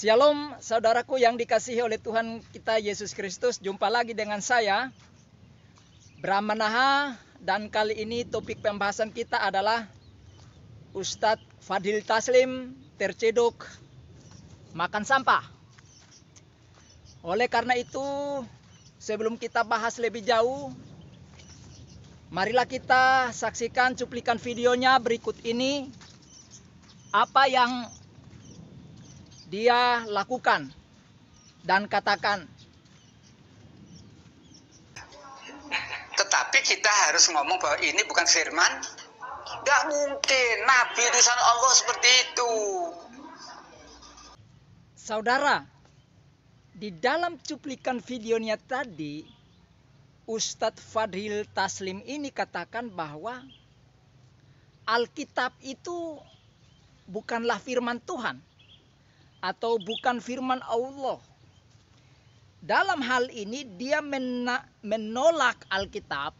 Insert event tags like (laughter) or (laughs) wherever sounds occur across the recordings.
Shalom saudaraku yang dikasihi oleh Tuhan kita Yesus Kristus Jumpa lagi dengan saya Brahmanaha Dan kali ini topik pembahasan kita adalah Ustadz Fadil Taslim tercedok makan sampah Oleh karena itu sebelum kita bahas lebih jauh Marilah kita saksikan cuplikan videonya berikut ini Apa yang dia lakukan dan katakan. Tetapi kita harus ngomong bahwa ini bukan firman. Gak mungkin Nabi tulisan Allah seperti itu. Saudara, di dalam cuplikan videonya tadi, Ustadz Fadhil Taslim ini katakan bahwa Alkitab itu bukanlah firman Tuhan atau bukan firman Allah. Dalam hal ini dia menolak Alkitab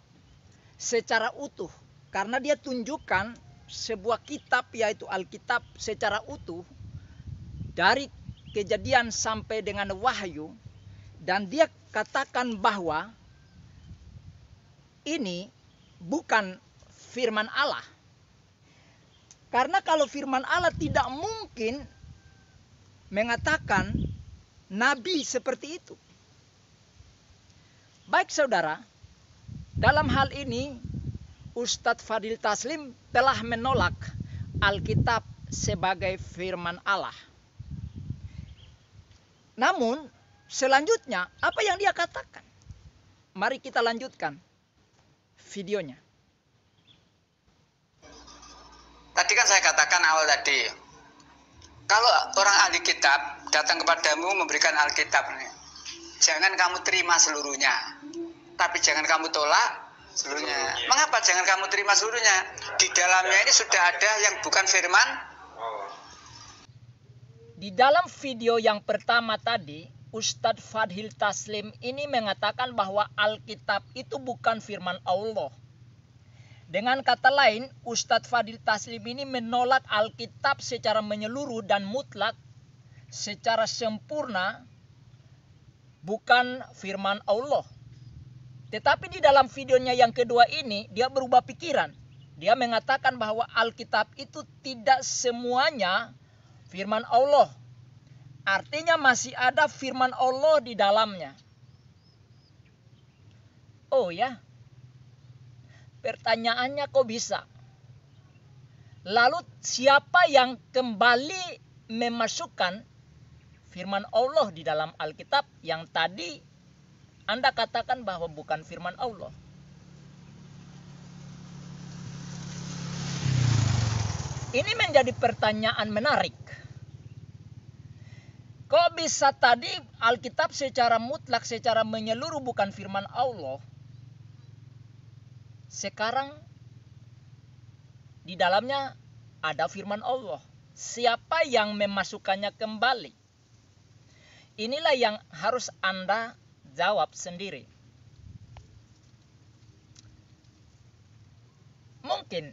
secara utuh karena dia tunjukkan sebuah kitab yaitu Alkitab secara utuh dari kejadian sampai dengan wahyu dan dia katakan bahwa ini bukan firman Allah. Karena kalau firman Allah tidak mungkin mengatakan nabi seperti itu. Baik saudara, dalam hal ini Ustadz Fadil Taslim telah menolak Alkitab sebagai firman Allah. Namun selanjutnya apa yang dia katakan? Mari kita lanjutkan videonya. Tadi kan saya katakan awal tadi kalau orang ahli kitab datang kepadamu memberikan Alkitab, jangan kamu terima seluruhnya, tapi jangan kamu tolak seluruhnya. seluruhnya. Mengapa jangan kamu terima seluruhnya? Di dalamnya ini sudah ada yang bukan firman. Di dalam video yang pertama tadi, Ustadz Fadhil Taslim ini mengatakan bahwa Alkitab itu bukan firman Allah. Dengan kata lain, Ustadz Fadil Taslim ini menolak Alkitab secara menyeluruh dan mutlak, secara sempurna, bukan firman Allah. Tetapi di dalam videonya yang kedua ini, dia berubah pikiran. Dia mengatakan bahwa Alkitab itu tidak semuanya firman Allah. Artinya masih ada firman Allah di dalamnya. Oh ya, Pertanyaannya kok bisa? Lalu siapa yang kembali memasukkan firman Allah di dalam Alkitab yang tadi Anda katakan bahwa bukan firman Allah? Ini menjadi pertanyaan menarik. Kok bisa tadi Alkitab secara mutlak, secara menyeluruh bukan firman Allah, sekarang di dalamnya ada firman Allah. Siapa yang memasukkannya kembali? Inilah yang harus Anda jawab sendiri. Mungkin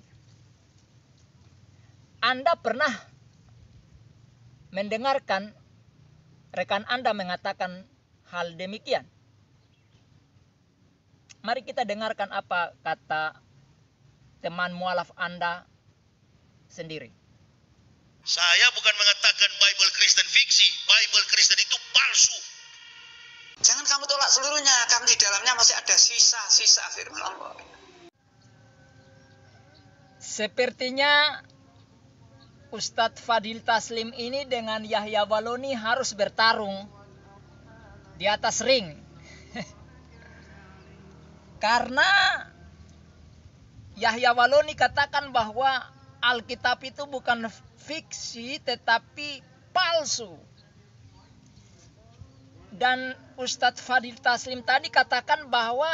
Anda pernah mendengarkan rekan Anda mengatakan hal demikian. Mari kita dengarkan apa kata teman mualaf Anda sendiri. Saya bukan mengatakan Bible Kristen fiksi, Bible Kristen itu palsu. Jangan kamu tolak seluruhnya, karena di dalamnya masih ada sisa-sisa firman Allah. Sepertinya Ustadz Fadil Taslim ini dengan Yahya Waloni harus bertarung di atas ring karena Yahya Waloni katakan bahwa Alkitab itu bukan fiksi tetapi palsu. Dan Ustadz Fadil Taslim tadi katakan bahwa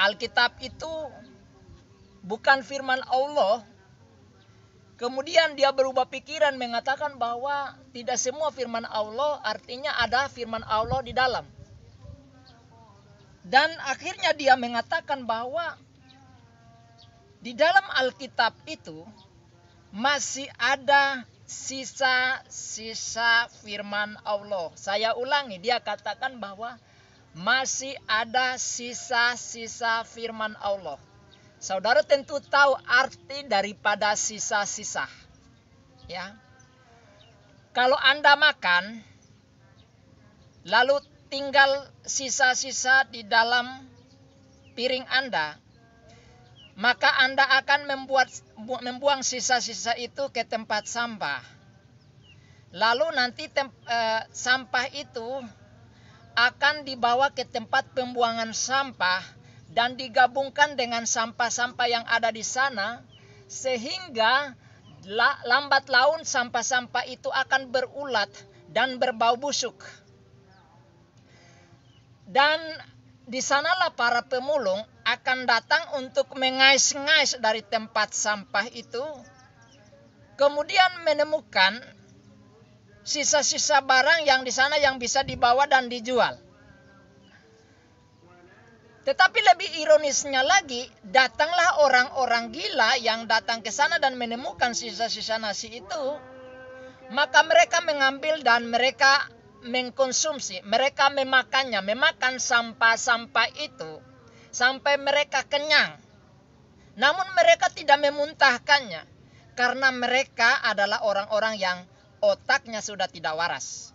Alkitab itu bukan firman Allah. Kemudian dia berubah pikiran mengatakan bahwa tidak semua firman Allah artinya ada firman Allah di dalam. Dan akhirnya dia mengatakan bahwa di dalam Alkitab itu masih ada sisa-sisa firman Allah. Saya ulangi, dia katakan bahwa masih ada sisa-sisa firman Allah. Saudara tentu tahu arti daripada sisa-sisa. Ya. Kalau Anda makan lalu tinggal sisa-sisa di dalam piring Anda, maka Anda akan membuat membuang sisa-sisa itu ke tempat sampah. Lalu nanti tem, eh, sampah itu akan dibawa ke tempat pembuangan sampah dan digabungkan dengan sampah-sampah yang ada di sana sehingga lambat laun sampah-sampah itu akan berulat dan berbau busuk. Dan di sanalah para pemulung akan datang untuk mengais-ngais dari tempat sampah itu. Kemudian menemukan sisa-sisa barang yang di sana yang bisa dibawa dan dijual. Tetapi lebih ironisnya lagi, datanglah orang-orang gila yang datang ke sana dan menemukan sisa-sisa nasi itu. Maka mereka mengambil dan mereka mengkonsumsi, mereka memakannya, memakan sampah-sampah itu sampai mereka kenyang. Namun mereka tidak memuntahkannya karena mereka adalah orang-orang yang otaknya sudah tidak waras.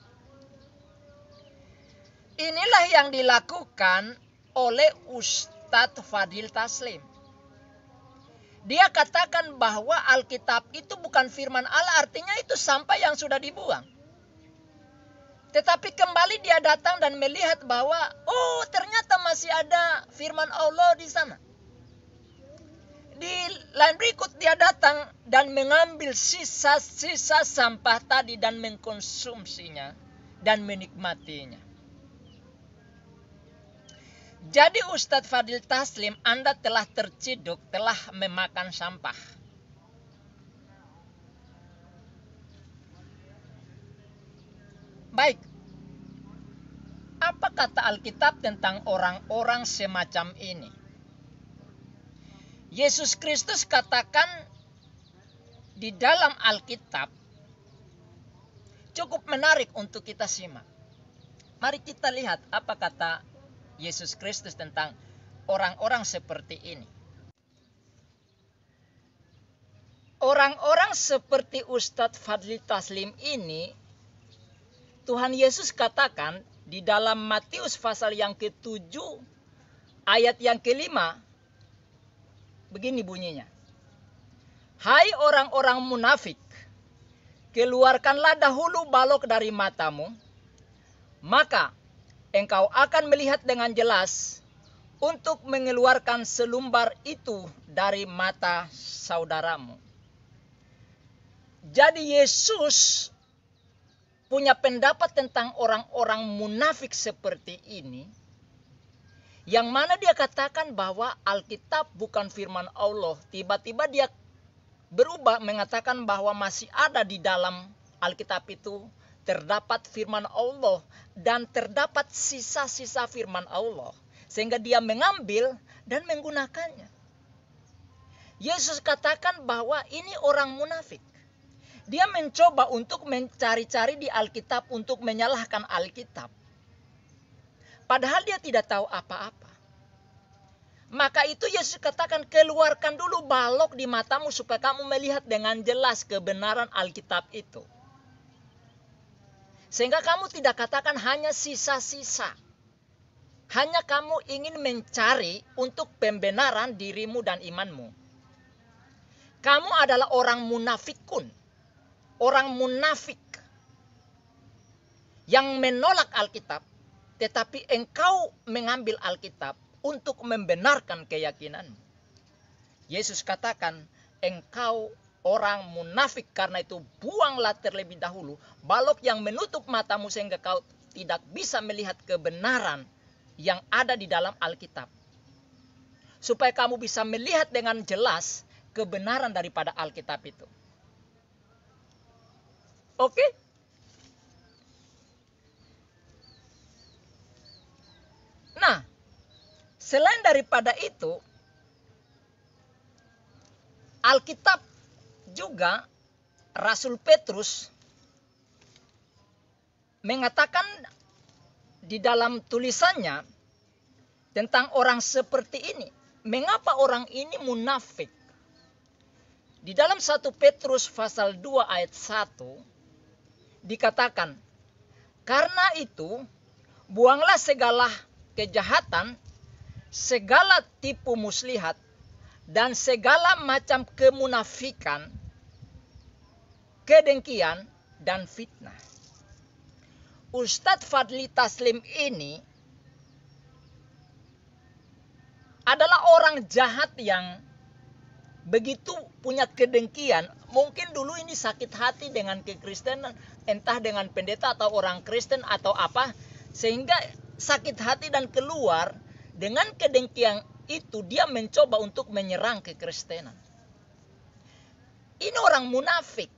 Inilah yang dilakukan oleh Ustadz Fadil Taslim. Dia katakan bahwa Alkitab itu bukan firman Allah, artinya itu sampah yang sudah dibuang. Tetapi kembali dia datang dan melihat bahwa oh ternyata masih ada firman Allah di sana. Di lain berikut dia datang dan mengambil sisa-sisa sampah tadi dan mengkonsumsinya dan menikmatinya. Jadi Ustadz Fadil Taslim Anda telah terciduk, telah memakan sampah Baik, apa kata Alkitab tentang orang-orang semacam ini? Yesus Kristus katakan di dalam Alkitab cukup menarik untuk kita simak. Mari kita lihat apa kata Yesus Kristus tentang orang-orang seperti ini. Orang-orang seperti Ustadz Fadli Taslim ini Tuhan Yesus katakan di dalam Matius pasal yang ke-7 ayat yang kelima begini bunyinya. Hai orang-orang munafik, keluarkanlah dahulu balok dari matamu, maka engkau akan melihat dengan jelas untuk mengeluarkan selumbar itu dari mata saudaramu. Jadi Yesus punya pendapat tentang orang-orang munafik seperti ini, yang mana dia katakan bahwa Alkitab bukan firman Allah, tiba-tiba dia berubah mengatakan bahwa masih ada di dalam Alkitab itu terdapat firman Allah dan terdapat sisa-sisa firman Allah sehingga dia mengambil dan menggunakannya. Yesus katakan bahwa ini orang munafik dia mencoba untuk mencari-cari di Alkitab untuk menyalahkan Alkitab. Padahal dia tidak tahu apa-apa. Maka itu Yesus katakan keluarkan dulu balok di matamu supaya kamu melihat dengan jelas kebenaran Alkitab itu. Sehingga kamu tidak katakan hanya sisa-sisa. Hanya kamu ingin mencari untuk pembenaran dirimu dan imanmu. Kamu adalah orang munafikun orang munafik yang menolak Alkitab, tetapi engkau mengambil Alkitab untuk membenarkan keyakinanmu. Yesus katakan, engkau orang munafik karena itu buanglah terlebih dahulu balok yang menutup matamu sehingga kau tidak bisa melihat kebenaran yang ada di dalam Alkitab. Supaya kamu bisa melihat dengan jelas kebenaran daripada Alkitab itu. Oke? Nah, selain daripada itu, Alkitab juga Rasul Petrus mengatakan di dalam tulisannya tentang orang seperti ini. Mengapa orang ini munafik? Di dalam 1 Petrus pasal 2 ayat 1 dikatakan, "Karena itu, buanglah segala kejahatan, segala tipu muslihat, dan segala macam kemunafikan, kedengkian, dan fitnah." Ustadz Fadli Taslim ini adalah orang jahat yang begitu punya kedengkian, mungkin dulu ini sakit hati dengan kekristenan, entah dengan pendeta atau orang Kristen atau apa, sehingga sakit hati dan keluar dengan kedengkian itu dia mencoba untuk menyerang kekristenan. Ini orang munafik.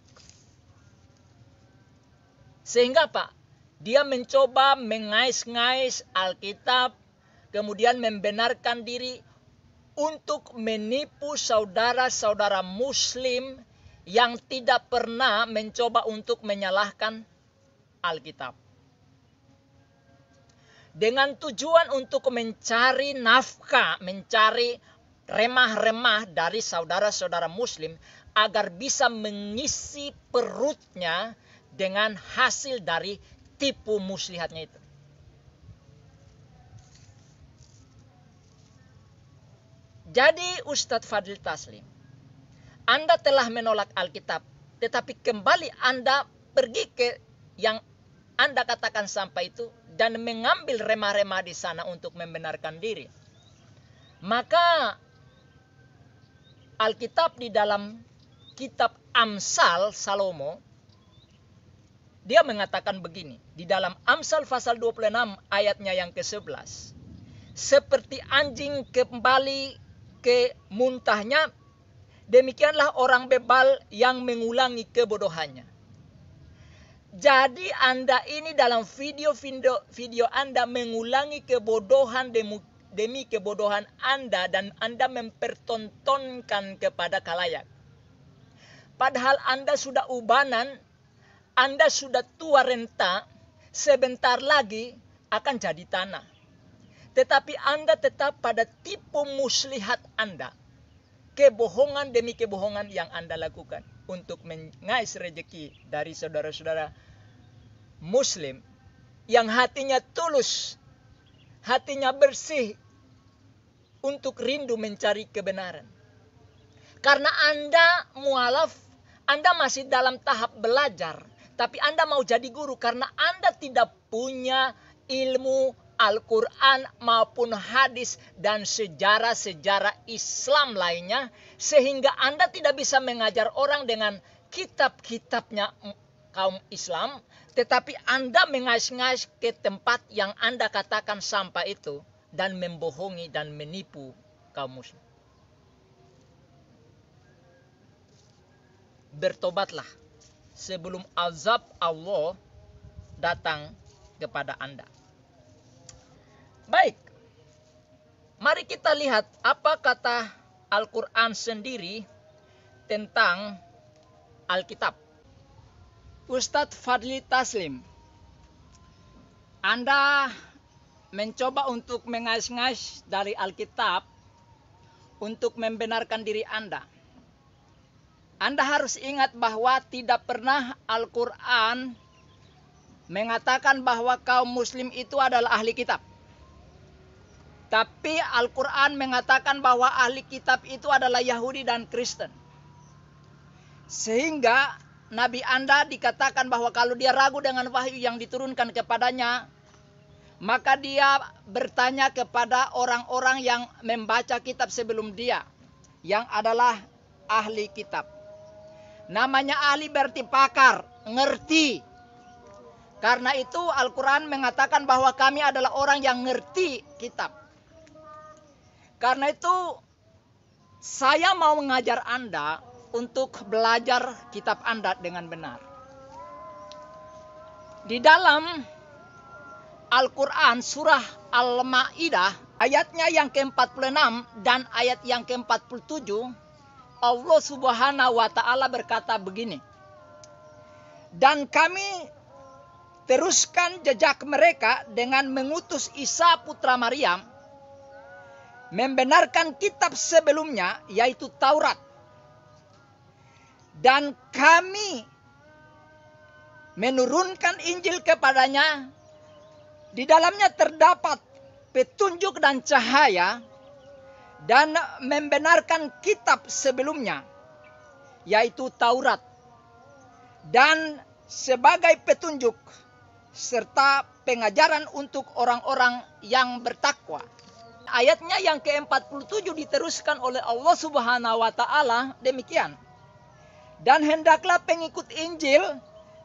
Sehingga Pak, dia mencoba mengais-ngais Alkitab, kemudian membenarkan diri, untuk menipu saudara-saudara muslim yang tidak pernah mencoba untuk menyalahkan Alkitab. Dengan tujuan untuk mencari nafkah, mencari remah-remah dari saudara-saudara muslim agar bisa mengisi perutnya dengan hasil dari tipu muslihatnya itu. Jadi Ustadz Fadil Taslim, Anda telah menolak Alkitab, tetapi kembali Anda pergi ke yang Anda katakan sampai itu dan mengambil remah-remah di sana untuk membenarkan diri. Maka Alkitab di dalam kitab Amsal Salomo dia mengatakan begini di dalam Amsal pasal 26 ayatnya yang ke-11 seperti anjing kembali ke muntahnya, demikianlah orang bebal yang mengulangi kebodohannya. Jadi Anda ini dalam video-video video Anda mengulangi kebodohan demi, demi kebodohan Anda dan Anda mempertontonkan kepada kalayak. Padahal Anda sudah ubanan, Anda sudah tua renta, sebentar lagi akan jadi tanah. Tetapi Anda tetap pada tipu muslihat Anda. Kebohongan demi kebohongan yang Anda lakukan untuk mengais rejeki dari saudara-saudara muslim yang hatinya tulus, hatinya bersih untuk rindu mencari kebenaran. Karena Anda mualaf, Anda masih dalam tahap belajar, tapi Anda mau jadi guru karena Anda tidak punya ilmu Al-Quran maupun hadis dan sejarah-sejarah Islam lainnya sehingga Anda tidak bisa mengajar orang dengan kitab-kitabnya kaum Islam tetapi Anda mengais-ngais ke tempat yang Anda katakan sampah itu dan membohongi dan menipu kaum muslim. Bertobatlah sebelum azab Allah datang kepada Anda. Baik, mari kita lihat apa kata Al-Quran sendiri tentang Alkitab. Ustadz Fadli Taslim, Anda mencoba untuk mengais-ngais dari Alkitab untuk membenarkan diri Anda. Anda harus ingat bahwa tidak pernah Al-Quran mengatakan bahwa kaum muslim itu adalah ahli kitab. Tapi Al-Quran mengatakan bahwa ahli kitab itu adalah Yahudi dan Kristen. Sehingga Nabi Anda dikatakan bahwa kalau dia ragu dengan wahyu yang diturunkan kepadanya, maka dia bertanya kepada orang-orang yang membaca kitab sebelum dia, yang adalah ahli kitab. Namanya ahli berarti pakar, ngerti, karena itu Al-Quran mengatakan bahwa kami adalah orang yang ngerti kitab. Karena itu saya mau mengajar Anda untuk belajar kitab Anda dengan benar. Di dalam Al-Quran surah Al-Ma'idah ayatnya yang ke-46 dan ayat yang ke-47 Allah subhanahu wa ta'ala berkata begini. Dan kami teruskan jejak mereka dengan mengutus Isa putra Maryam membenarkan kitab sebelumnya yaitu Taurat. Dan kami menurunkan Injil kepadanya. Di dalamnya terdapat petunjuk dan cahaya dan membenarkan kitab sebelumnya yaitu Taurat dan sebagai petunjuk serta pengajaran untuk orang-orang yang bertakwa ayatnya yang ke-47 diteruskan oleh Allah Subhanahu wa taala demikian. Dan hendaklah pengikut Injil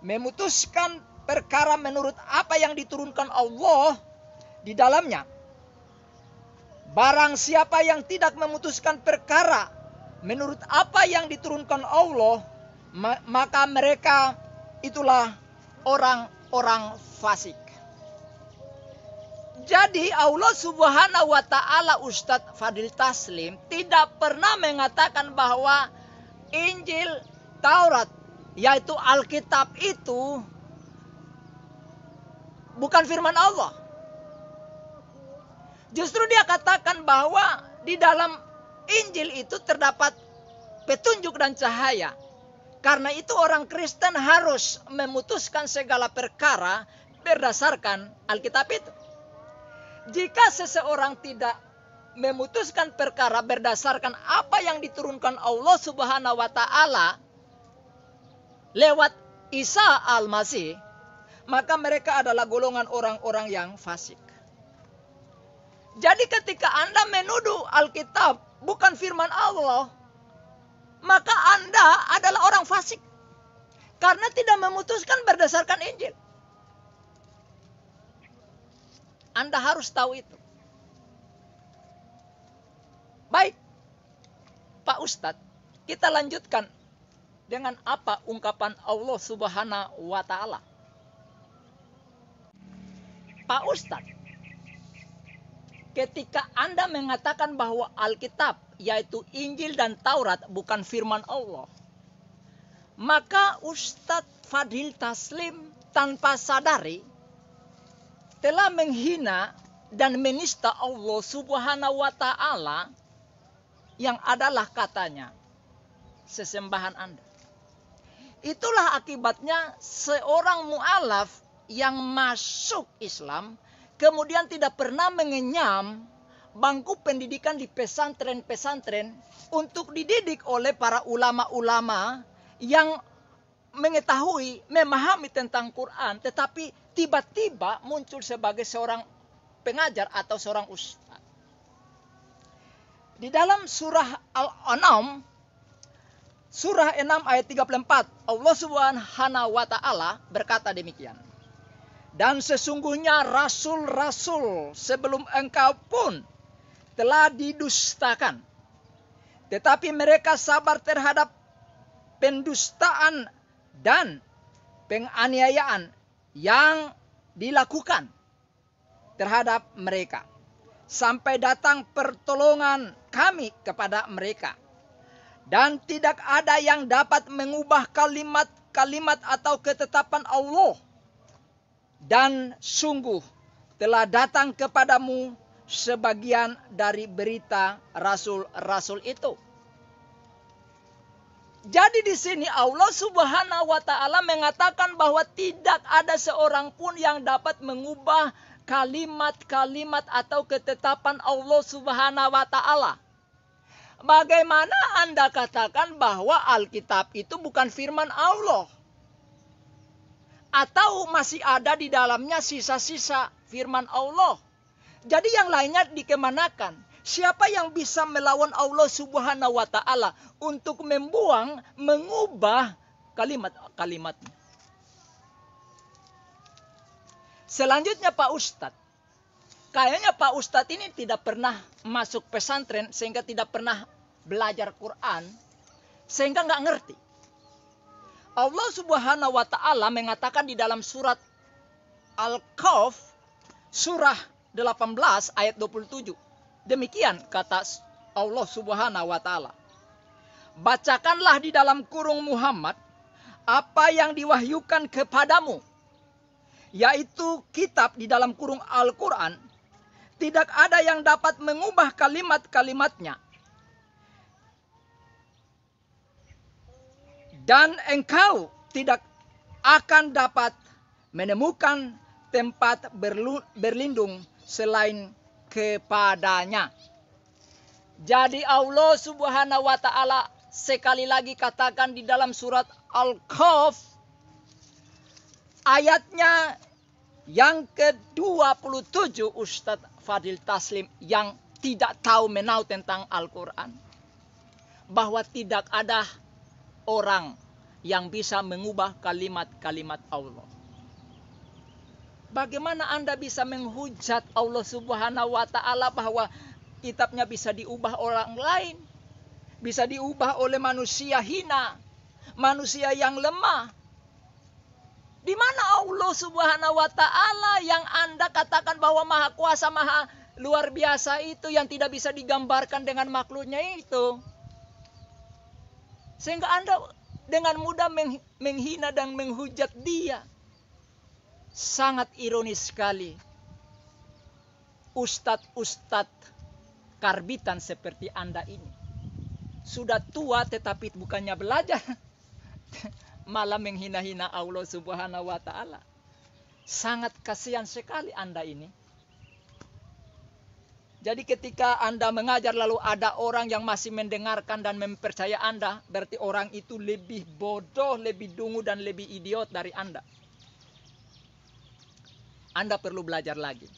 memutuskan perkara menurut apa yang diturunkan Allah di dalamnya. Barang siapa yang tidak memutuskan perkara menurut apa yang diturunkan Allah, maka mereka itulah orang-orang fasik. Jadi Allah Subhanahu wa taala Ustadz Fadil Taslim tidak pernah mengatakan bahwa Injil Taurat yaitu Alkitab itu bukan firman Allah. Justru dia katakan bahwa di dalam Injil itu terdapat petunjuk dan cahaya. Karena itu orang Kristen harus memutuskan segala perkara berdasarkan Alkitab itu. Jika seseorang tidak memutuskan perkara berdasarkan apa yang diturunkan Allah Subhanahu wa taala lewat Isa Al-Masih, maka mereka adalah golongan orang-orang yang fasik. Jadi ketika Anda menuduh Alkitab bukan firman Allah, maka Anda adalah orang fasik. Karena tidak memutuskan berdasarkan Injil. Anda harus tahu itu. Baik, Pak Ustadz, kita lanjutkan dengan apa ungkapan Allah Subhanahu wa Ta'ala. Pak Ustadz, ketika Anda mengatakan bahwa Alkitab, yaitu Injil dan Taurat, bukan firman Allah, maka Ustadz Fadil Taslim tanpa sadari telah menghina dan menista Allah Subhanahu wa taala yang adalah katanya sesembahan Anda. Itulah akibatnya seorang mualaf yang masuk Islam kemudian tidak pernah mengenyam bangku pendidikan di pesantren-pesantren untuk dididik oleh para ulama-ulama yang mengetahui, memahami tentang Quran, tetapi tiba-tiba muncul sebagai seorang pengajar atau seorang ustaz. Di dalam surah Al-An'am surah 6 ayat 34 Allah Subhanahu wa taala berkata demikian. Dan sesungguhnya rasul-rasul sebelum engkau pun telah didustakan. Tetapi mereka sabar terhadap pendustaan dan penganiayaan yang dilakukan terhadap mereka sampai datang pertolongan kami kepada mereka dan tidak ada yang dapat mengubah kalimat-kalimat atau ketetapan Allah dan sungguh telah datang kepadamu sebagian dari berita rasul-rasul itu jadi di sini Allah Subhanahu wa taala mengatakan bahwa tidak ada seorang pun yang dapat mengubah kalimat-kalimat atau ketetapan Allah Subhanahu wa taala. Bagaimana Anda katakan bahwa Alkitab itu bukan firman Allah? Atau masih ada di dalamnya sisa-sisa firman Allah? Jadi yang lainnya dikemanakan? Siapa yang bisa melawan Allah Subhanahu wa taala untuk membuang, mengubah kalimat-kalimatnya? Selanjutnya Pak Ustadz. Kayaknya Pak Ustadz ini tidak pernah masuk pesantren sehingga tidak pernah belajar Quran sehingga nggak ngerti. Allah Subhanahu wa taala mengatakan di dalam surat Al-Kahf surah 18 ayat 27. Demikian kata Allah Subhanahu wa taala. Bacakanlah di dalam kurung Muhammad apa yang diwahyukan kepadamu yaitu kitab di dalam kurung Al-Qur'an tidak ada yang dapat mengubah kalimat-kalimatnya. Dan engkau tidak akan dapat menemukan tempat berlindung selain kepadanya. Jadi Allah Subhanahu wa taala sekali lagi katakan di dalam surat Al-Kahf ayatnya yang ke-27 Ustadz Fadil Taslim yang tidak tahu menau tentang Al-Quran. Bahwa tidak ada orang yang bisa mengubah kalimat-kalimat Allah. Bagaimana Anda bisa menghujat Allah Subhanahu wa taala bahwa kitabnya bisa diubah orang lain? Bisa diubah oleh manusia hina, manusia yang lemah. Di mana Allah Subhanahu wa taala yang Anda katakan bahwa maha kuasa, maha luar biasa itu yang tidak bisa digambarkan dengan makhluknya itu? Sehingga Anda dengan mudah menghina dan menghujat dia sangat ironis sekali. Ustadz-ustadz karbitan seperti Anda ini. Sudah tua tetapi bukannya belajar. (laughs) Malah menghina-hina Allah subhanahu wa ta'ala. Sangat kasihan sekali Anda ini. Jadi ketika Anda mengajar lalu ada orang yang masih mendengarkan dan mempercaya Anda. Berarti orang itu lebih bodoh, lebih dungu dan lebih idiot dari Anda. Anda perlu belajar lagi.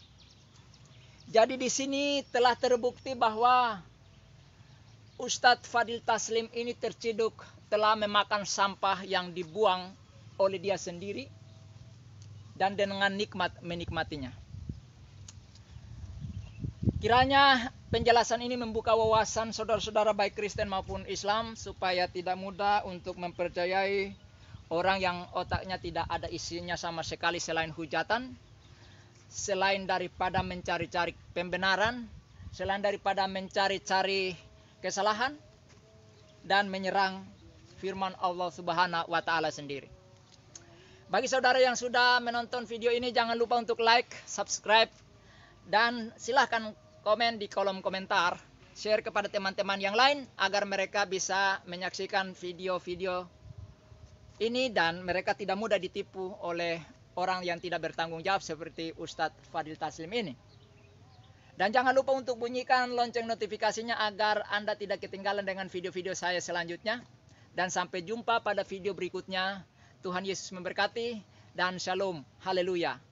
Jadi di sini telah terbukti bahwa Ustadz Fadil Taslim ini terciduk telah memakan sampah yang dibuang oleh dia sendiri dan dengan nikmat menikmatinya. Kiranya penjelasan ini membuka wawasan saudara-saudara baik Kristen maupun Islam supaya tidak mudah untuk mempercayai orang yang otaknya tidak ada isinya sama sekali selain hujatan selain daripada mencari-cari pembenaran, selain daripada mencari-cari kesalahan dan menyerang firman Allah Subhanahu wa taala sendiri. Bagi saudara yang sudah menonton video ini jangan lupa untuk like, subscribe dan silahkan komen di kolom komentar, share kepada teman-teman yang lain agar mereka bisa menyaksikan video-video ini dan mereka tidak mudah ditipu oleh orang yang tidak bertanggung jawab seperti Ustadz Fadil Taslim ini. Dan jangan lupa untuk bunyikan lonceng notifikasinya agar Anda tidak ketinggalan dengan video-video saya selanjutnya. Dan sampai jumpa pada video berikutnya. Tuhan Yesus memberkati dan shalom. Haleluya.